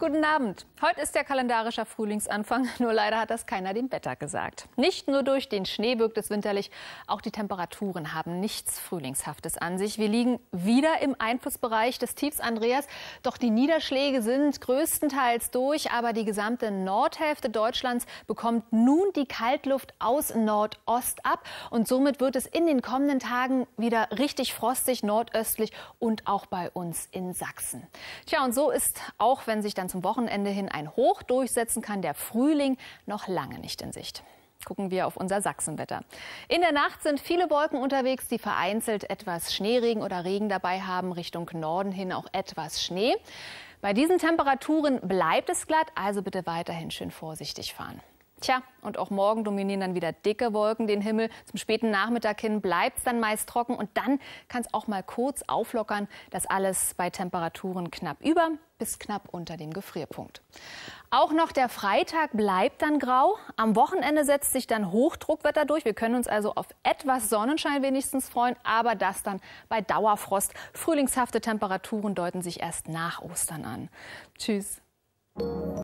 Guten Abend. Heute ist der kalendarische Frühlingsanfang, nur leider hat das keiner dem Wetter gesagt. Nicht nur durch den Schnee wirkt es winterlich, auch die Temperaturen haben nichts Frühlingshaftes an sich. Wir liegen wieder im Einflussbereich des Tiefs Andreas, doch die Niederschläge sind größtenteils durch, aber die gesamte Nordhälfte Deutschlands bekommt nun die Kaltluft aus Nordost ab und somit wird es in den kommenden Tagen wieder richtig frostig nordöstlich und auch bei uns in Sachsen. Tja, und so ist auch, wenn sich dann dann zum Wochenende hin ein Hoch durchsetzen kann, der Frühling noch lange nicht in Sicht. Gucken wir auf unser Sachsenwetter. In der Nacht sind viele Wolken unterwegs, die vereinzelt etwas Schneeregen oder Regen dabei haben, Richtung Norden hin auch etwas Schnee. Bei diesen Temperaturen bleibt es glatt, also bitte weiterhin schön vorsichtig fahren. Tja, und auch morgen dominieren dann wieder dicke Wolken den Himmel. Zum späten Nachmittag hin bleibt es dann meist trocken und dann kann es auch mal kurz auflockern. Das alles bei Temperaturen knapp über bis knapp unter dem Gefrierpunkt. Auch noch der Freitag bleibt dann grau. Am Wochenende setzt sich dann Hochdruckwetter durch. Wir können uns also auf etwas Sonnenschein wenigstens freuen, aber das dann bei Dauerfrost. Frühlingshafte Temperaturen deuten sich erst nach Ostern an. Tschüss.